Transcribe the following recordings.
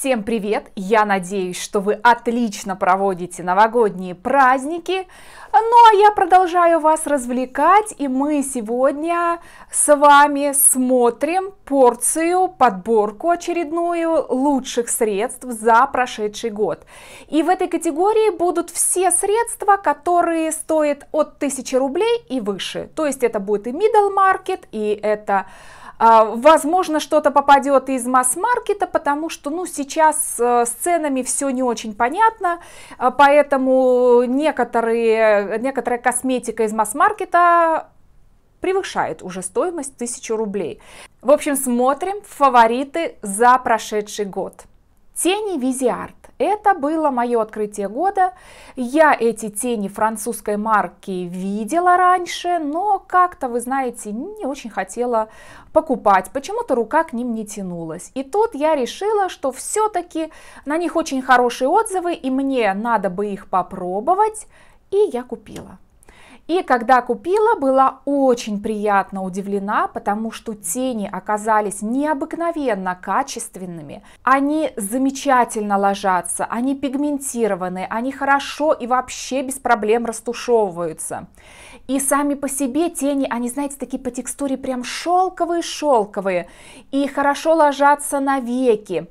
Всем привет! Я надеюсь, что вы отлично проводите новогодние праздники. Ну а я продолжаю вас развлекать, и мы сегодня с вами смотрим порцию, подборку очередную лучших средств за прошедший год. И в этой категории будут все средства, которые стоят от 1000 рублей и выше. То есть это будет и middle market, и это... А, возможно, что-то попадет из масс-маркета, потому что ну, сейчас э, с ценами все не очень понятно, а, поэтому некоторые, некоторая косметика из масс-маркета превышает уже стоимость 1000 рублей. В общем, смотрим фавориты за прошедший год. Тени Визиарт. Это было мое открытие года. Я эти тени французской марки видела раньше, но как-то, вы знаете, не очень хотела покупать. Почему-то рука к ним не тянулась. И тут я решила, что все-таки на них очень хорошие отзывы, и мне надо бы их попробовать. И я купила. И когда купила, была очень приятно удивлена, потому что тени оказались необыкновенно качественными. Они замечательно ложатся, они пигментированы, они хорошо и вообще без проблем растушевываются. И сами по себе тени, они, знаете, такие по текстуре прям шелковые-шелковые. И хорошо ложатся на веки.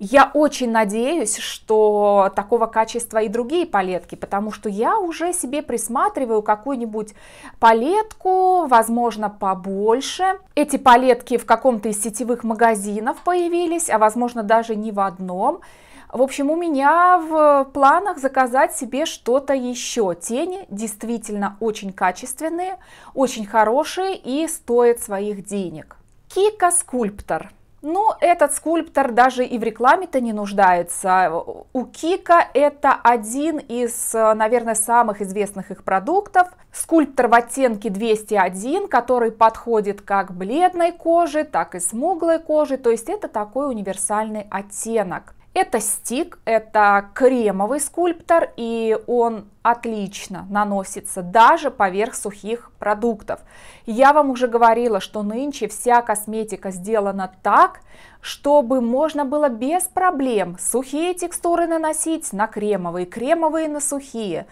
Я очень надеюсь, что такого качества и другие палетки, потому что я уже себе присматриваю какую-нибудь палетку, возможно, побольше. Эти палетки в каком-то из сетевых магазинов появились, а возможно, даже не в одном. В общем, у меня в планах заказать себе что-то еще. Тени действительно очень качественные, очень хорошие и стоят своих денег. Кика Скульптор – ну, этот скульптор даже и в рекламе-то не нуждается. У Кика это один из, наверное, самых известных их продуктов. Скульптор в оттенке 201, который подходит как бледной коже, так и смуглой коже. То есть это такой универсальный оттенок. Это стик, это кремовый скульптор, и он отлично наносится даже поверх сухих продуктов. Я вам уже говорила, что нынче вся косметика сделана так, чтобы можно было без проблем сухие текстуры наносить на кремовые, кремовые на сухие.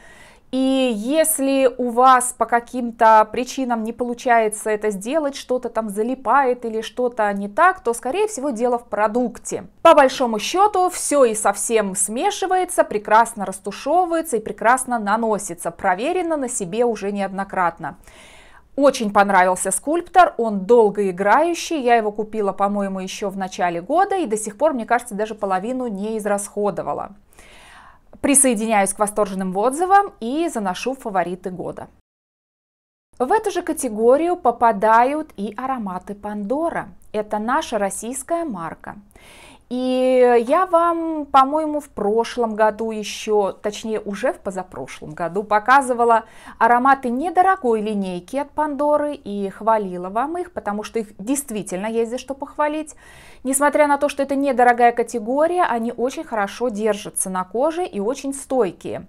И если у вас по каким-то причинам не получается это сделать, что-то там залипает или что-то не так, то, скорее всего, дело в продукте. По большому счету, все и совсем смешивается, прекрасно растушевывается и прекрасно наносится. Проверено на себе уже неоднократно. Очень понравился скульптор, он долгоиграющий. я его купила, по-моему, еще в начале года и до сих пор, мне кажется, даже половину не израсходовала. Присоединяюсь к восторженным отзывам и заношу фавориты года. В эту же категорию попадают и ароматы Пандора. Это наша российская марка. И я вам, по-моему, в прошлом году еще, точнее уже в позапрошлом году, показывала ароматы недорогой линейки от Пандоры и хвалила вам их, потому что их действительно есть за что похвалить. Несмотря на то, что это недорогая категория, они очень хорошо держатся на коже и очень стойкие.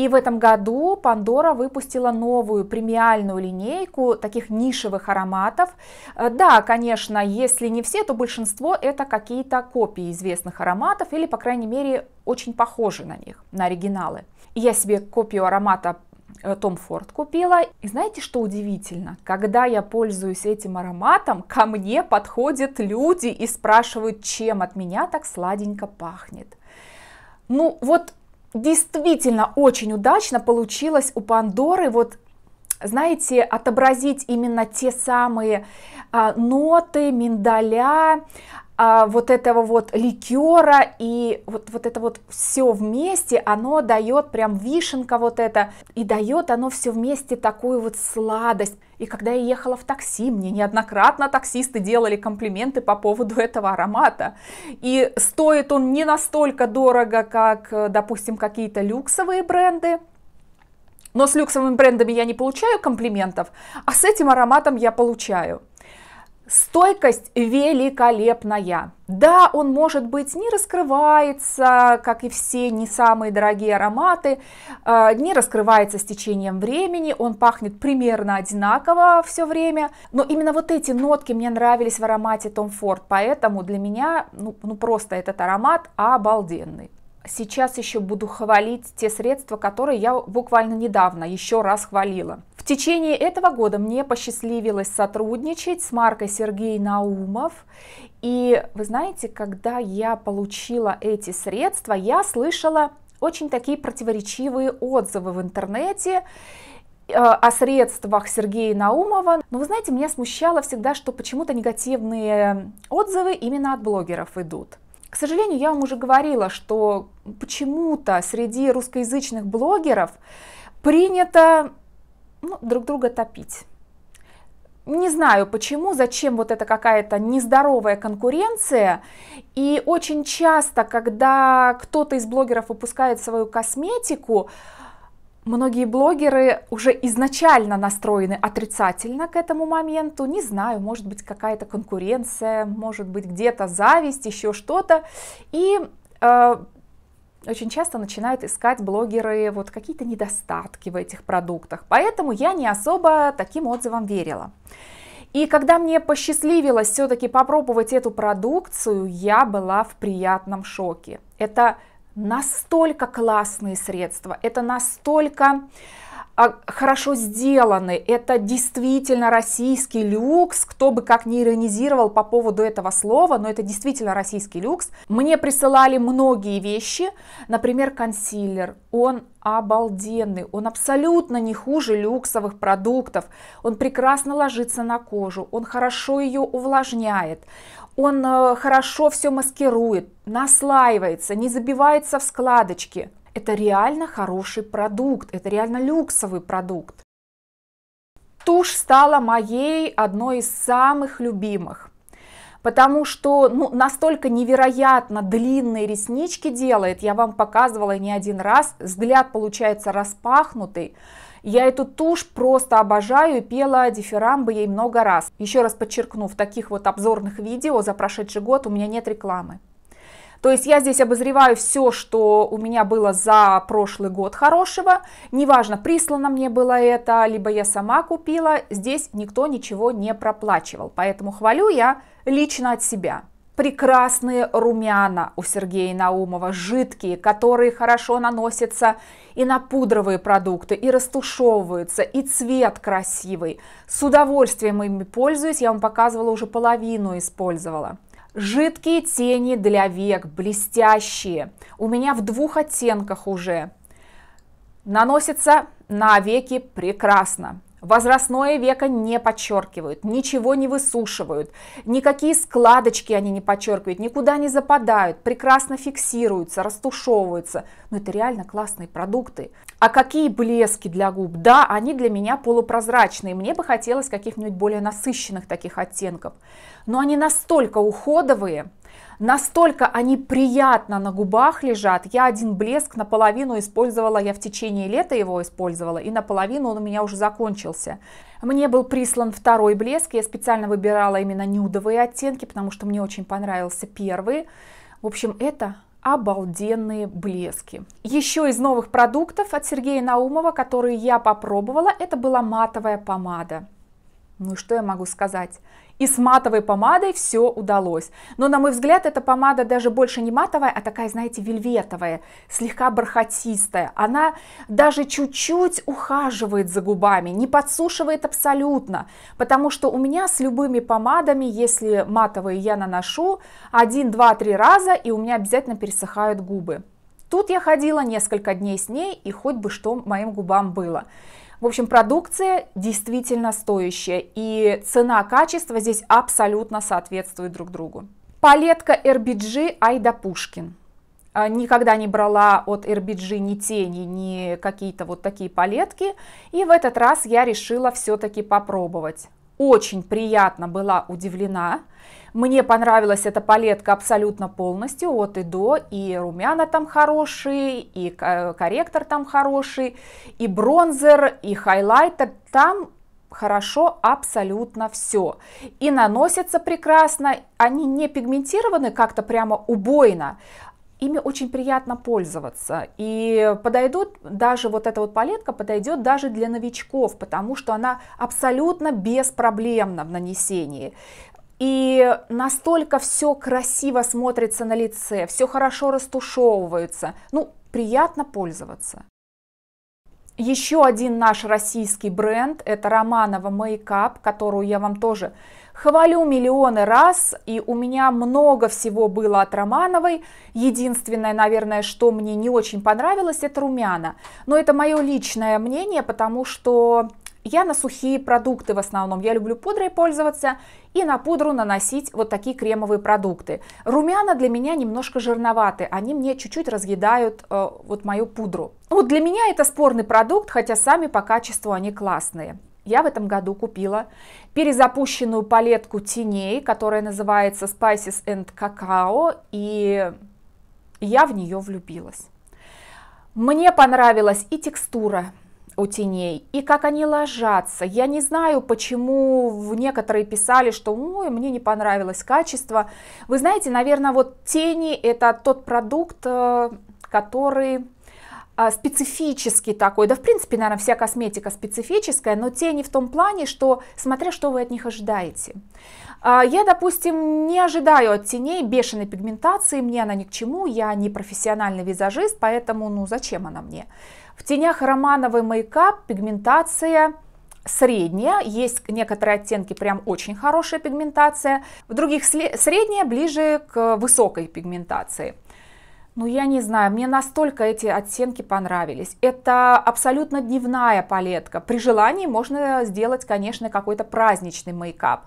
И в этом году Пандора выпустила новую премиальную линейку таких нишевых ароматов. Э, да, конечно, если не все, то большинство это какие-то копии известных ароматов или, по крайней мере, очень похожи на них, на оригиналы. Я себе копию аромата э, том Форд купила. И знаете, что удивительно? Когда я пользуюсь этим ароматом, ко мне подходят люди и спрашивают, чем от меня так сладенько пахнет. Ну вот действительно очень удачно получилось у Пандоры вот знаете, отобразить именно те самые а, ноты миндаля, а, вот этого вот ликера и вот, вот это вот все вместе, оно дает прям вишенка вот это, и дает оно все вместе такую вот сладость. И когда я ехала в такси, мне неоднократно таксисты делали комплименты по поводу этого аромата. И стоит он не настолько дорого, как, э, допустим, какие-то люксовые бренды, но с люксовыми брендами я не получаю комплиментов, а с этим ароматом я получаю. Стойкость великолепная. Да, он, может быть, не раскрывается, как и все не самые дорогие ароматы, э, не раскрывается с течением времени, он пахнет примерно одинаково все время, но именно вот эти нотки мне нравились в аромате Tom Ford, поэтому для меня, ну, ну просто этот аромат обалденный сейчас еще буду хвалить те средства, которые я буквально недавно еще раз хвалила. В течение этого года мне посчастливилось сотрудничать с маркой Сергей Наумов. И вы знаете, когда я получила эти средства, я слышала очень такие противоречивые отзывы в интернете э, о средствах Сергея Наумова. Но вы знаете, меня смущало всегда, что почему-то негативные отзывы именно от блогеров идут. К сожалению, я вам уже говорила, что почему-то среди русскоязычных блогеров принято ну, друг друга топить. Не знаю почему, зачем вот эта какая-то нездоровая конкуренция. И очень часто, когда кто-то из блогеров выпускает свою косметику, Многие блогеры уже изначально настроены отрицательно к этому моменту. Не знаю, может быть какая-то конкуренция, может быть где-то зависть, еще что-то. И э, очень часто начинают искать блогеры вот какие-то недостатки в этих продуктах. Поэтому я не особо таким отзывам верила. И когда мне посчастливилось все-таки попробовать эту продукцию, я была в приятном шоке. Это настолько классные средства, это настолько а, хорошо сделаны, это действительно российский люкс, кто бы как ни иронизировал по поводу этого слова, но это действительно российский люкс. Мне присылали многие вещи, например, консилер, он обалденный, он абсолютно не хуже люксовых продуктов, он прекрасно ложится на кожу, он хорошо ее увлажняет, он э, хорошо все маскирует, наслаивается, не забивается в складочки. Это реально хороший продукт, это реально люксовый продукт. Тушь стала моей одной из самых любимых, потому что ну, настолько невероятно длинные реснички делает, я вам показывала не один раз, взгляд получается распахнутый, я эту тушь просто обожаю и пела дифирамбы ей много раз. Еще раз подчеркну, в таких вот обзорных видео за прошедший год у меня нет рекламы. То есть я здесь обозреваю все, что у меня было за прошлый год хорошего. Неважно, прислано мне было это, либо я сама купила. Здесь никто ничего не проплачивал. Поэтому хвалю я лично от себя прекрасные румяна у Сергея Наумова, жидкие, которые хорошо наносятся и на пудровые продукты, и растушевываются, и цвет красивый. С удовольствием ими пользуюсь, я вам показывала, уже половину использовала. Жидкие тени для век, блестящие. У меня в двух оттенках уже. Наносится на веки прекрасно. Возрастное веко не подчеркивают, ничего не высушивают, никакие складочки они не подчеркивают, никуда не западают, прекрасно фиксируются, растушевываются. Но ну, это реально классные продукты. А какие блески для губ? Да, они для меня полупрозрачные, мне бы хотелось каких-нибудь более насыщенных таких оттенков. Но они настолько уходовые, Настолько они приятно на губах лежат. Я один блеск наполовину использовала, я в течение лета его использовала, и наполовину он у меня уже закончился. Мне был прислан второй блеск, я специально выбирала именно нюдовые оттенки, потому что мне очень понравился первый. В общем, это обалденные блески. Еще из новых продуктов от Сергея Наумова, которые я попробовала, это была матовая помада. Ну что я могу сказать? И с матовой помадой все удалось. Но, на мой взгляд, эта помада даже больше не матовая, а такая, знаете, вельветовая, слегка бархатистая. Она даже чуть-чуть ухаживает за губами, не подсушивает абсолютно. Потому что у меня с любыми помадами, если матовые я наношу, один, два, три раза, и у меня обязательно пересыхают губы. Тут я ходила несколько дней с ней, и хоть бы что моим губам было. В общем, продукция действительно стоящая, и цена-качество здесь абсолютно соответствует друг другу. Палетка RBG Айда Пушкин. А, никогда не брала от RBG ни тени, ни какие-то вот такие палетки. И в этот раз я решила все-таки попробовать очень приятно была удивлена. Мне понравилась эта палетка абсолютно полностью, от и до, и румяна там хорошие, и э, корректор там хороший, и бронзер, и хайлайтер, там хорошо абсолютно все. И наносятся прекрасно, они не пигментированы как-то прямо убойно, ими очень приятно пользоваться. И подойдут даже вот эта вот палетка подойдет даже для новичков, потому что она абсолютно беспроблемна в нанесении. И настолько все красиво смотрится на лице, все хорошо растушевывается. Ну, приятно пользоваться. Еще один наш российский бренд – это Романова Мейкап, которую я вам тоже Хвалю миллионы раз, и у меня много всего было от Романовой. Единственное, наверное, что мне не очень понравилось, это румяна. Но это мое личное мнение, потому что я на сухие продукты в основном, я люблю пудрой пользоваться и на пудру наносить вот такие кремовые продукты. Румяна для меня немножко жирноваты, они мне чуть-чуть разъедают э, вот мою пудру. Вот для меня это спорный продукт, хотя сами по качеству они классные я в этом году купила перезапущенную палетку теней, которая называется Spices and Cacao, и я в нее влюбилась. Мне понравилась и текстура у теней, и как они ложатся. Я не знаю, почему в некоторые писали, что Ой, мне не понравилось качество. Вы знаете, наверное, вот тени – это тот продукт, э, который а, специфический такой, да в принципе, наверное, вся косметика специфическая, но тени в том плане, что смотря что вы от них ожидаете. А, я, допустим, не ожидаю от теней бешеной пигментации, мне она ни к чему, я не профессиональный визажист, поэтому, ну, зачем она мне? В тенях романовый мейкап пигментация средняя, есть некоторые оттенки прям очень хорошая пигментация, в других средняя ближе к высокой пигментации. Ну, я не знаю, мне настолько эти оттенки понравились. Это абсолютно дневная палетка. При желании можно сделать, конечно, какой-то праздничный мейкап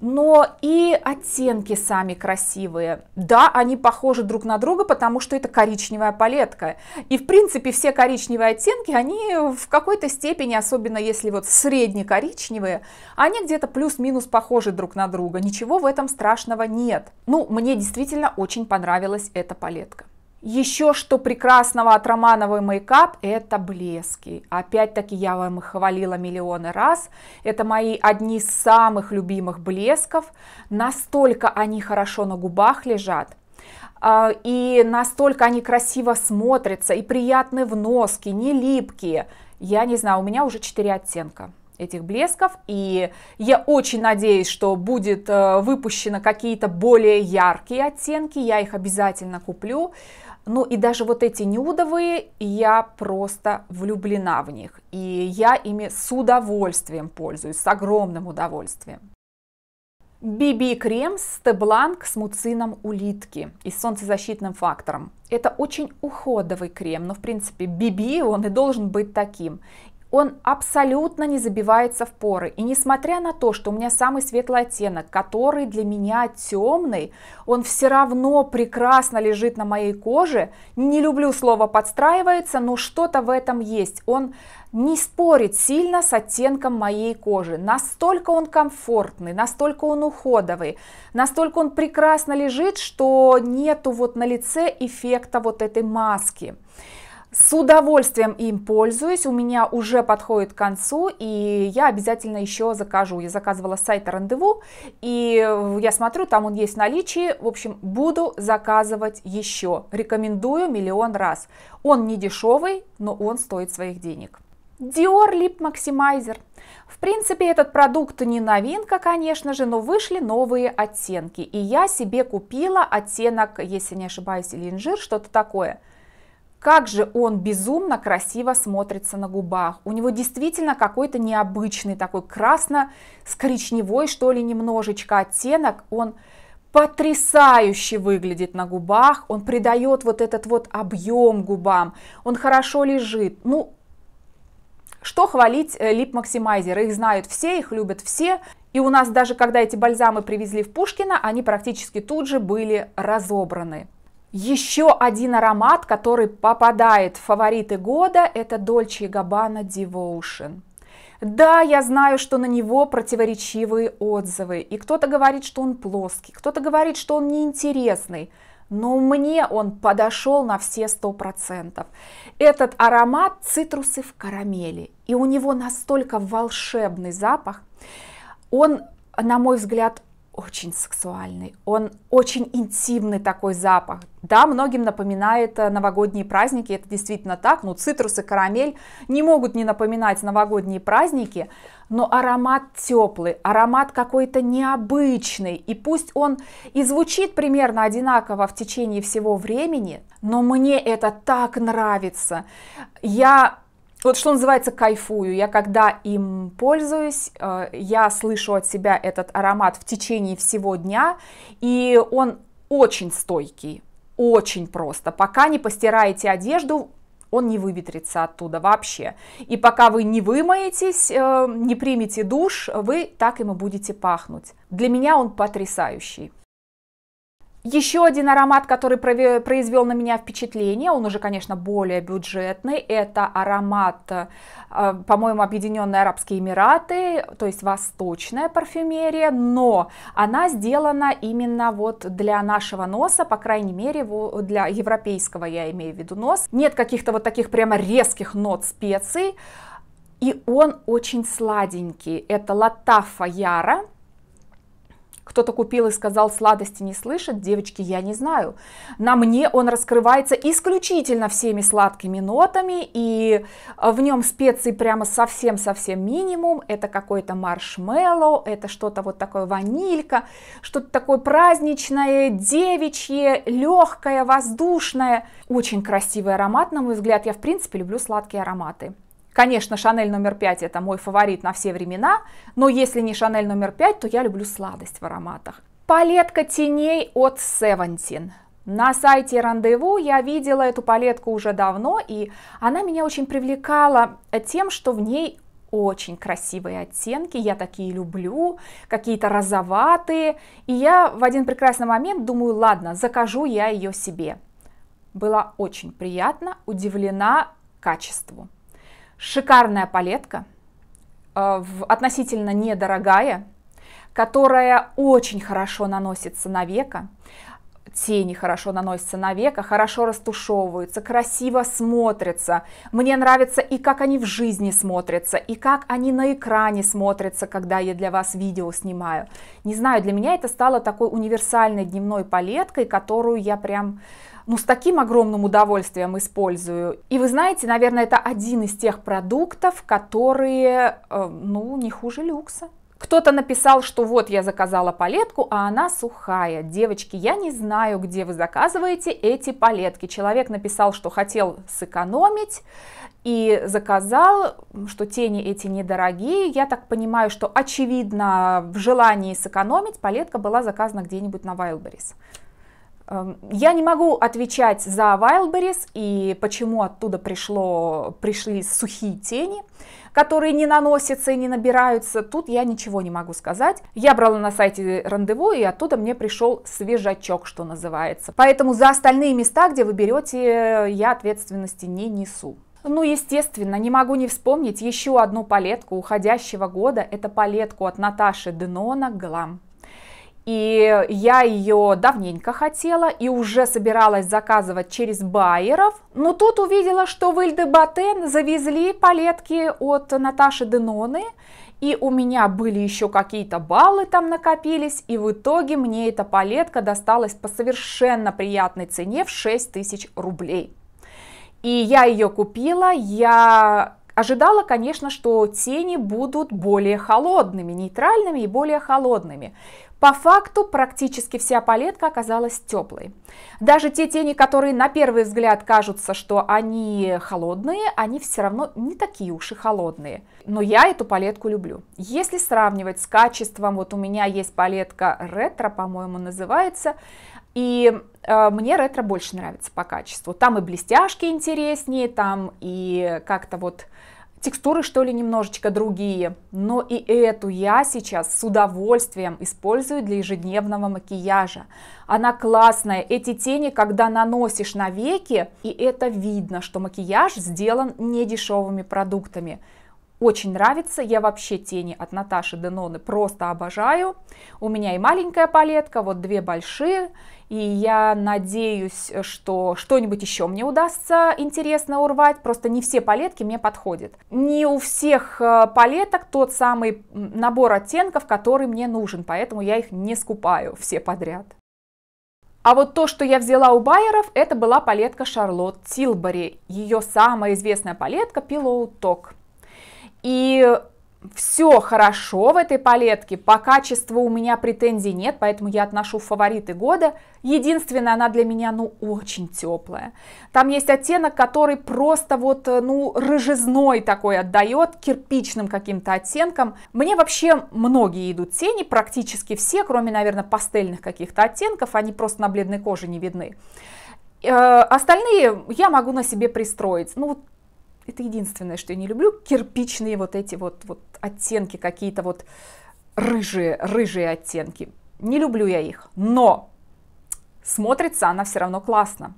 но и оттенки сами красивые. Да, они похожи друг на друга, потому что это коричневая палетка. И, в принципе, все коричневые оттенки, они в какой-то степени, особенно если вот средне-коричневые, они где-то плюс-минус похожи друг на друга. Ничего в этом страшного нет. Ну, мне действительно очень понравилась эта палетка. Еще что прекрасного от Романовой Мейкап – это блески. Опять-таки я вам их хвалила миллионы раз. Это мои одни из самых любимых блесков. Настолько они хорошо на губах лежат. А, и настолько они красиво смотрятся, и приятны в носке, не липкие. Я не знаю, у меня уже 4 оттенка этих блесков. И я очень надеюсь, что будет э, выпущено какие-то более яркие оттенки. Я их обязательно куплю. Ну и даже вот эти нюдовые, я просто влюблена в них. И я ими с удовольствием пользуюсь, с огромным удовольствием. Биби крем Стебланк с муцином улитки и с солнцезащитным фактором. Это очень уходовый крем, но в принципе Биби он и должен быть таким. Он абсолютно не забивается в поры. И несмотря на то, что у меня самый светлый оттенок, который для меня темный, он все равно прекрасно лежит на моей коже. Не люблю слово подстраивается, но что-то в этом есть. Он не спорит сильно с оттенком моей кожи. Настолько он комфортный, настолько он уходовый, настолько он прекрасно лежит, что нету вот на лице эффекта вот этой маски. С удовольствием им пользуюсь, у меня уже подходит к концу, и я обязательно еще закажу. Я заказывала с сайта рандеву, и я смотрю, там он есть в наличии. В общем, буду заказывать еще. Рекомендую миллион раз. Он не дешевый, но он стоит своих денег. Dior Lip Maximizer. В принципе, этот продукт не новинка, конечно же, но вышли новые оттенки. И я себе купила оттенок, если не ошибаюсь, или инжир, что-то такое – как же он безумно красиво смотрится на губах. У него действительно какой-то необычный такой красно с коричневой что ли немножечко оттенок. Он потрясающе выглядит на губах, он придает вот этот вот объем губам, он хорошо лежит. Ну, что хвалить Lip э, Maximizer? Их знают все, их любят все. И у нас даже когда эти бальзамы привезли в Пушкина, они практически тут же были разобраны. Еще один аромат, который попадает в фавориты года, это Dolce Gabbana Devotion. Да, я знаю, что на него противоречивые отзывы, и кто-то говорит, что он плоский, кто-то говорит, что он неинтересный, но мне он подошел на все сто процентов. Этот аромат цитрусы в карамели, и у него настолько волшебный запах, он, на мой взгляд, очень сексуальный, он очень интимный такой запах. Да, многим напоминает э, новогодние праздники, это действительно так, ну цитрус и карамель не могут не напоминать новогодние праздники, но аромат теплый, аромат какой-то необычный, и пусть он и звучит примерно одинаково в течение всего времени, но мне это так нравится. Я вот что называется кайфую, я когда им пользуюсь, э, я слышу от себя этот аромат в течение всего дня, и он очень стойкий, очень просто. Пока не постираете одежду, он не выветрится оттуда вообще. И пока вы не вымоетесь, э, не примете душ, вы так им и будете пахнуть. Для меня он потрясающий. Еще один аромат, который произвел на меня впечатление, он уже, конечно, более бюджетный, это аромат, э, по-моему, Объединенные Арабские Эмираты, то есть восточная парфюмерия, но она сделана именно вот для нашего носа, по крайней мере, для европейского, я имею в виду, нос. Нет каких-то вот таких прямо резких нот специй, и он очень сладенький. Это Латафа Яра, кто-то купил и сказал, сладости не слышит, девочки, я не знаю. На мне он раскрывается исключительно всеми сладкими нотами, и в нем специй прямо совсем-совсем минимум. Это какой-то маршмеллоу, это что-то вот такое ванилька, что-то такое праздничное, девичье, легкое, воздушное. Очень красивый аромат, на мой взгляд. Я, в принципе, люблю сладкие ароматы. Конечно, Шанель номер 5 это мой фаворит на все времена, но если не Шанель номер 5, то я люблю сладость в ароматах. Палетка теней от Seventeen. На сайте Рандеву я видела эту палетку уже давно, и она меня очень привлекала тем, что в ней очень красивые оттенки, я такие люблю, какие-то розоватые, и я в один прекрасный момент думаю, ладно, закажу я ее себе. Была очень приятно, удивлена качеству. Шикарная палетка, э, относительно недорогая, которая очень хорошо наносится на века, тени хорошо наносятся на века, хорошо растушевываются, красиво смотрятся. Мне нравится и как они в жизни смотрятся, и как они на экране смотрятся, когда я для вас видео снимаю. Не знаю, для меня это стало такой универсальной дневной палеткой, которую я прям ну, с таким огромным удовольствием использую. И вы знаете, наверное, это один из тех продуктов, которые, э, ну, не хуже люкса. Кто-то написал, что вот я заказала палетку, а она сухая. Девочки, я не знаю, где вы заказываете эти палетки. Человек написал, что хотел сэкономить и заказал, что тени эти недорогие. Я так понимаю, что очевидно в желании сэкономить палетка была заказана где-нибудь на Wildberries. Эм, я не могу отвечать за Wildberries и почему оттуда пришло, пришли сухие тени, которые не наносятся и не набираются. Тут я ничего не могу сказать. Я брала на сайте рандеву, и оттуда мне пришел свежачок, что называется. Поэтому за остальные места, где вы берете, я ответственности не несу. Ну, естественно, не могу не вспомнить еще одну палетку уходящего года. Это палетку от Наташи Денона «Глам». И я ее давненько хотела и уже собиралась заказывать через байеров. Но тут увидела, что в Батен завезли палетки от Наташи Деноны. И у меня были еще какие-то баллы там накопились. И в итоге мне эта палетка досталась по совершенно приятной цене в 6000 рублей. И я ее купила, я Ожидала, конечно, что тени будут более холодными, нейтральными и более холодными. По факту практически вся палетка оказалась теплой. Даже те тени, которые на первый взгляд кажутся, что они холодные, они все равно не такие уж и холодные. Но я эту палетку люблю. Если сравнивать с качеством, вот у меня есть палетка ретро, по-моему, называется, и э, мне ретро больше нравится по качеству. Там и блестяшки интереснее, там и как-то вот текстуры что ли немножечко другие, но и эту я сейчас с удовольствием использую для ежедневного макияжа. Она классная, эти тени, когда наносишь на веки, и это видно, что макияж сделан не дешевыми продуктами. Очень нравится, я вообще тени от Наташи Деноны просто обожаю. У меня и маленькая палетка, вот две большие, и я надеюсь, что что-нибудь еще мне удастся интересно урвать. Просто не все палетки мне подходят. Не у всех э, палеток тот самый набор оттенков, который мне нужен. Поэтому я их не скупаю все подряд. А вот то, что я взяла у байеров, это была палетка Шарлотт Тилбери. Ее самая известная палетка Pillow Talk. И все хорошо в этой палетке, по качеству у меня претензий нет, поэтому я отношу в фавориты года. Единственное, она для меня, ну, очень теплая. Там есть оттенок, который просто вот, э, ну, рыжезной такой отдает, кирпичным каким-то оттенком. Мне вообще многие идут тени, практически все, кроме, наверное, пастельных каких-то оттенков, они просто на бледной коже не видны э, остальные я могу на себе пристроить. Ну, это единственное, что я не люблю, кирпичные вот эти вот, вот оттенки, какие-то вот рыжие, рыжие оттенки. Не люблю я их, но смотрится она все равно классно.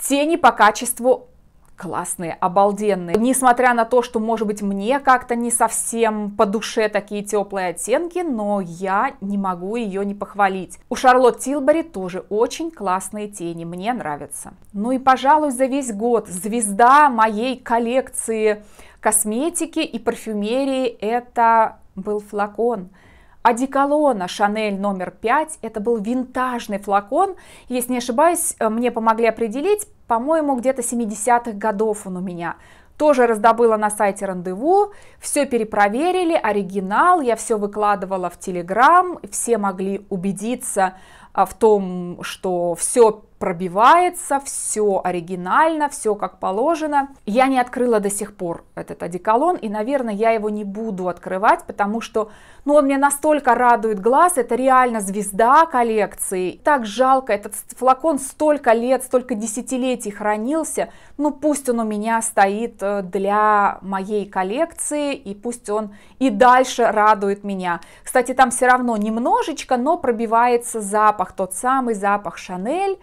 Тени по качеству классные, обалденные. Несмотря на то, что, может быть, мне как-то не совсем по душе такие теплые оттенки, но я не могу ее не похвалить. У Шарлотт Тилбери тоже очень классные тени, мне нравятся. Ну и, пожалуй, за весь год звезда моей коллекции косметики и парфюмерии это был флакон – одеколона Шанель номер 5. Это был винтажный флакон. Если не ошибаюсь, э, мне помогли определить, по-моему, где-то 70-х годов он у меня. Тоже раздобыла на сайте рандеву, все перепроверили, оригинал, я все выкладывала в Телеграм, все могли убедиться а, в том, что все пробивается, все оригинально, все как положено. Я не открыла до сих пор этот одеколон, и, наверное, я его не буду открывать, потому что, ну, он меня настолько радует глаз, это реально звезда коллекции. Так жалко, этот флакон столько лет, столько десятилетий хранился, ну, пусть он у меня стоит э, для моей коллекции, и пусть он и дальше радует меня. Кстати, там все равно немножечко, но пробивается запах, тот самый запах Шанель,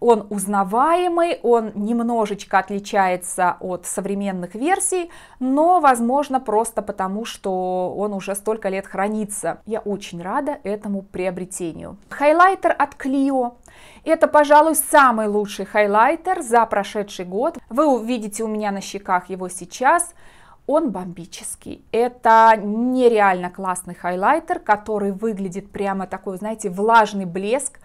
он узнаваемый, он немножечко отличается от современных версий, но, возможно, просто потому, что он уже столько лет хранится. Я очень рада этому приобретению. Хайлайтер от Clio. Это, пожалуй, самый лучший хайлайтер за прошедший год. Вы увидите у меня на щеках его сейчас он бомбический. Это нереально классный хайлайтер, который выглядит прямо такой, знаете, влажный блеск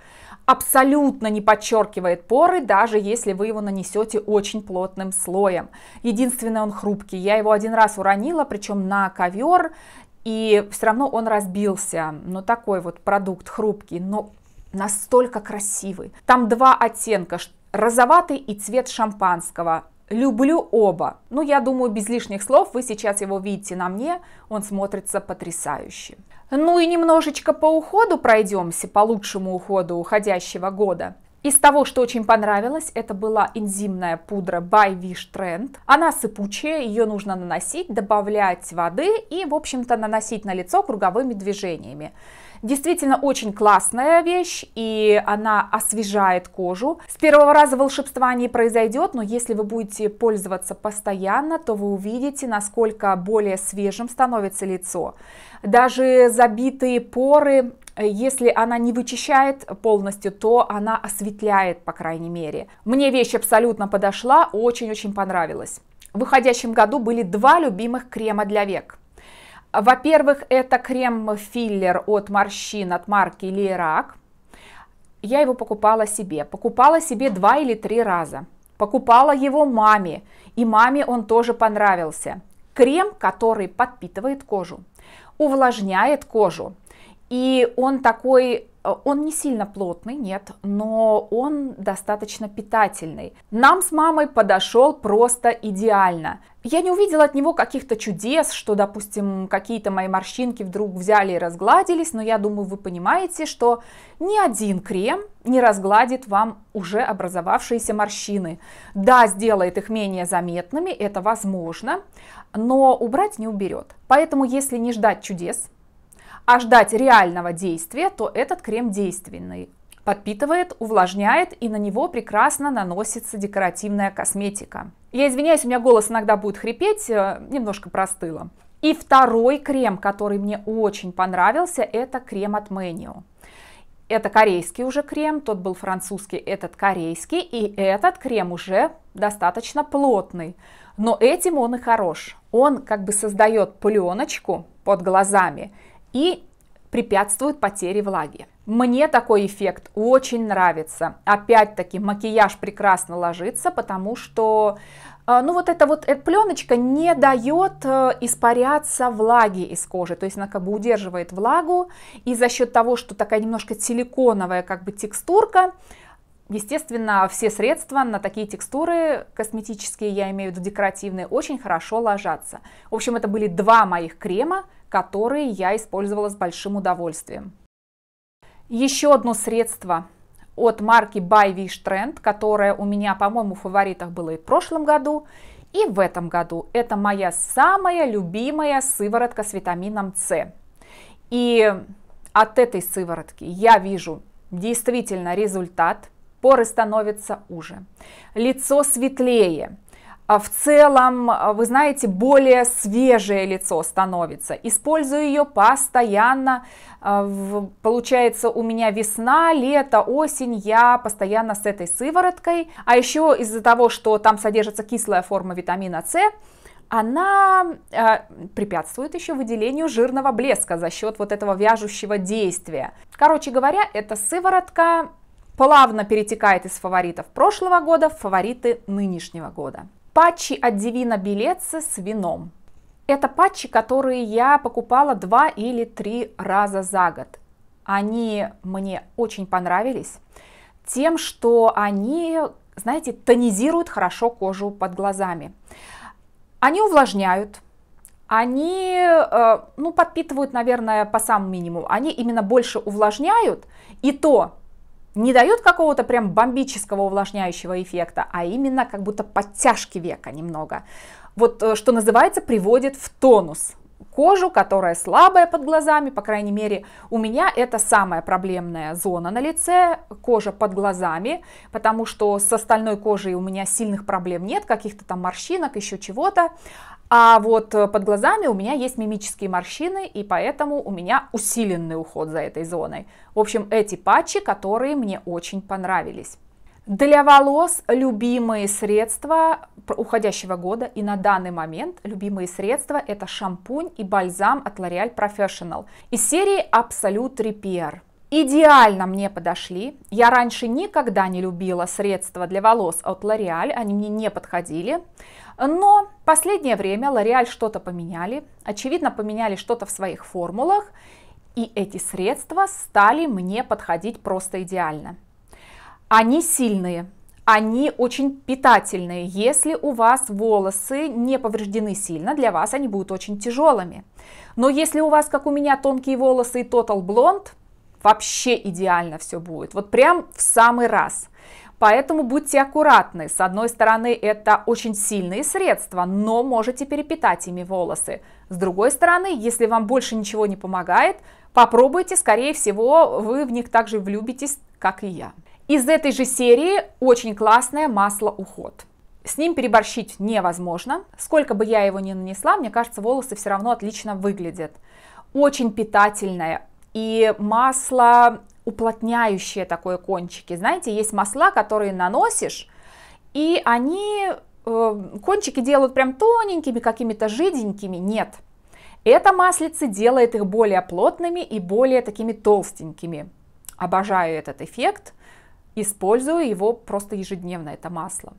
абсолютно не подчеркивает поры, даже если вы его нанесете очень плотным слоем. Единственное, он хрупкий. Я его один раз уронила, причем на ковер, и все равно он разбился. Но такой вот продукт хрупкий, но настолько красивый. Там два оттенка, розоватый и цвет шампанского. Люблю оба. Ну, я думаю, без лишних слов вы сейчас его видите на мне, он смотрится потрясающе. Ну и немножечко по уходу пройдемся, по лучшему уходу уходящего года. Из того, что очень понравилось, это была энзимная пудра by Wish Trend. Она сыпучая, ее нужно наносить, добавлять воды и, в общем-то, наносить на лицо круговыми движениями. Действительно очень классная вещь, и она освежает кожу. С первого раза волшебства не произойдет, но если вы будете пользоваться постоянно, то вы увидите, насколько более свежим становится лицо. Даже забитые поры если она не вычищает полностью, то она осветляет, по крайней мере. Мне вещь абсолютно подошла, очень-очень понравилась. В выходящем году были два любимых крема для век. Во-первых, это крем-филлер от морщин от марки Лирак. Я его покупала себе. Покупала себе два или три раза. Покупала его маме. И маме он тоже понравился. Крем, который подпитывает кожу, увлажняет кожу, и он такой э, он не сильно плотный, нет, но он достаточно питательный. Нам с мамой подошел просто идеально. Я не увидела от него каких-то чудес, что, допустим, какие-то мои морщинки вдруг взяли и разгладились, но я думаю, вы понимаете, что ни один крем не разгладит вам уже образовавшиеся морщины. Да, сделает их менее заметными, это возможно, но убрать не уберет. Поэтому, если не ждать чудес, а ждать реального действия, то этот крем действенный. Подпитывает, увлажняет и на него прекрасно наносится декоративная косметика. Я извиняюсь, у меня голос иногда будет хрипеть, э, немножко простыла. И второй крем, который мне очень понравился, это крем от Мэнио. Это корейский уже крем, тот был французский, этот корейский, и этот крем уже достаточно плотный. Но этим он и хорош. Он как бы создает пленочку под глазами, и препятствует потере влаги. Мне такой эффект очень нравится. Опять-таки макияж прекрасно ложится, потому что э, ну вот эта вот э, пленочка не дает э, испаряться влаги из кожи, то есть она как бы удерживает влагу, и за счет того, что такая немножко силиконовая как бы текстурка, Естественно, все средства на такие текстуры косметические, я имею в виду декоративные, очень хорошо ложатся. В общем, это были два моих крема, которые я использовала с большим удовольствием. Еще одно средство от марки By Wish Trend, которое у меня, по-моему, в фаворитах было и в прошлом году, и в этом году. Это моя самая любимая сыворотка с витамином С. И от этой сыворотки я вижу действительно результат, поры становятся уже, лицо светлее, а в целом, а, вы знаете, более свежее лицо становится. Использую ее постоянно. А, получается, у меня весна, лето, осень, я постоянно с этой сывороткой. А еще из-за того, что там содержится кислая форма витамина С, она э, препятствует еще выделению жирного блеска за счет вот этого вяжущего действия. Короче говоря, эта сыворотка плавно перетекает из фаворитов прошлого года в фавориты нынешнего года патчи от Divina Белецы с вином. Это патчи, которые я покупала два или три раза за год. Они мне очень понравились тем, что они, знаете, тонизируют хорошо кожу под глазами. Они увлажняют, они, э, ну, подпитывают, наверное, по самому минимуму. Они именно больше увлажняют, и то не дает какого-то прям бомбического увлажняющего эффекта, а именно как будто подтяжки века немного. Вот э, что называется, приводит в тонус кожу, которая слабая под глазами, по крайней мере, у меня это самая проблемная зона на лице, кожа под глазами, потому что с остальной кожей у меня сильных проблем нет, каких-то там морщинок, еще чего-то, а вот э, под глазами у меня есть мимические морщины, и поэтому у меня усиленный уход за этой зоной. В общем, эти патчи, которые мне очень понравились. Для волос любимые средства уходящего года и на данный момент любимые средства это шампунь и бальзам от L'Oreal Professional из серии Absolute Repair. Идеально мне подошли. Я раньше никогда не любила средства для волос от L'Oreal, они мне не подходили. Но последнее время Л'Ореаль что-то поменяли, очевидно поменяли что-то в своих формулах, и эти средства стали мне подходить просто идеально. Они сильные, они очень питательные. Если у вас волосы не повреждены сильно, для вас они будут очень тяжелыми. Но если у вас, как у меня, тонкие волосы и Total Blonde, вообще идеально все будет. Вот прям в самый раз. Поэтому будьте аккуратны. С одной стороны, это очень сильные средства, но можете перепитать ими волосы. С другой стороны, если вам больше ничего не помогает, попробуйте, скорее всего, вы в них также влюбитесь, как и я. Из этой же серии очень классное масло уход. С ним переборщить невозможно. Сколько бы я его ни нанесла, мне кажется, волосы все равно отлично выглядят. Очень питательное, и масло уплотняющие такое кончики. Знаете, есть масла, которые наносишь, и они э, кончики делают прям тоненькими, какими-то жиденькими. Нет. Это маслице делает их более плотными и более такими толстенькими. Обожаю этот эффект, использую его просто ежедневно, это масло.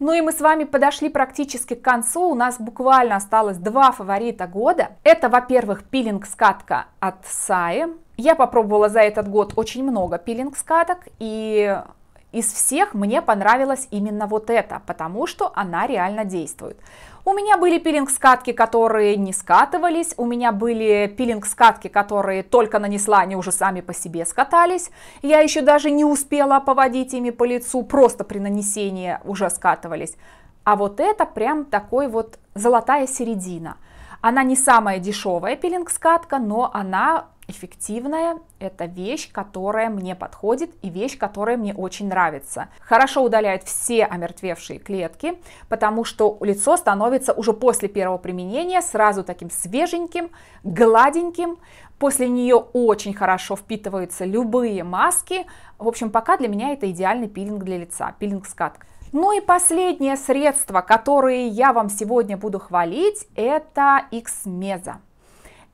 Ну и мы с вами подошли практически к концу, у нас буквально осталось два фаворита года. Это, во-первых, пилинг скатка от Саи, я попробовала за этот год очень много пилинг-скаток, и из всех мне понравилась именно вот эта, потому что она реально действует. У меня были пилинг-скатки, которые не скатывались, у меня были пилинг-скатки, которые только нанесла, они уже сами по себе скатались. Я еще даже не успела поводить ими по лицу, просто при нанесении уже скатывались. А вот это прям такой вот золотая середина. Она не самая дешевая пилинг-скатка, но она эффективная – это вещь, которая мне подходит и вещь, которая мне очень нравится. Хорошо удаляет все омертвевшие клетки, потому что лицо становится уже после первого применения сразу таким свеженьким, гладеньким. После нее очень хорошо впитываются любые маски. В общем, пока для меня это идеальный пилинг для лица, пилинг скат. Ну и последнее средство, которое я вам сегодня буду хвалить, это x meza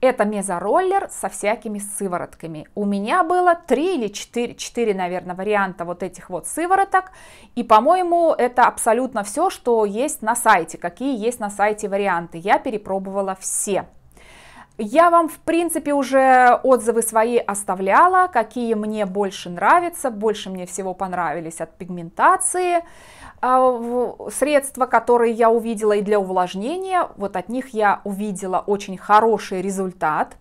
это мезороллер со всякими сыворотками. У меня было 3 или 4, 4, наверное, варианта вот этих вот сывороток. И, по-моему, это абсолютно все, что есть на сайте, какие есть на сайте варианты. Я перепробовала все. Я вам, в принципе, уже отзывы свои оставляла, какие мне больше нравятся, больше мне всего понравились от пигментации. А средства, которые я увидела и для увлажнения, вот от них я увидела очень хороший результат.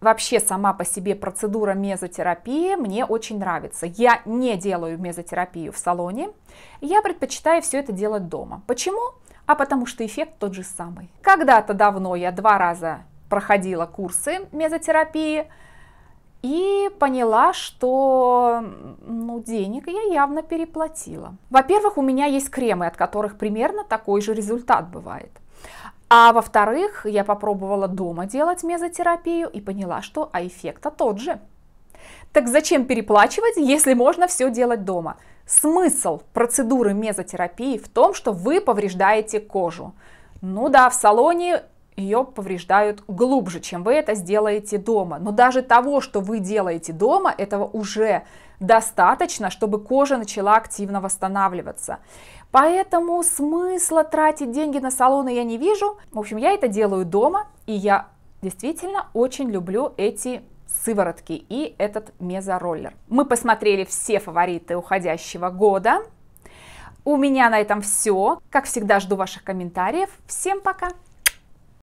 Вообще сама по себе процедура мезотерапии мне очень нравится. Я не делаю мезотерапию в салоне, я предпочитаю все это делать дома. Почему? А потому что эффект тот же самый. Когда-то давно я два раза проходила курсы мезотерапии, и поняла, что ну, денег я явно переплатила. Во-первых, у меня есть кремы, от которых примерно такой же результат бывает. А во-вторых, я попробовала дома делать мезотерапию и поняла, что а эффекта тот же. Так зачем переплачивать, если можно все делать дома? Смысл процедуры мезотерапии в том, что вы повреждаете кожу. Ну да, в салоне ее повреждают глубже, чем вы это сделаете дома. Но даже того, что вы делаете дома, этого уже достаточно, чтобы кожа начала активно восстанавливаться. Поэтому смысла тратить деньги на салоны я не вижу. В общем, я это делаю дома, и я действительно очень люблю эти сыворотки и этот мезороллер. Мы посмотрели все фавориты уходящего года. У меня на этом все. Как всегда, жду ваших комментариев. Всем пока!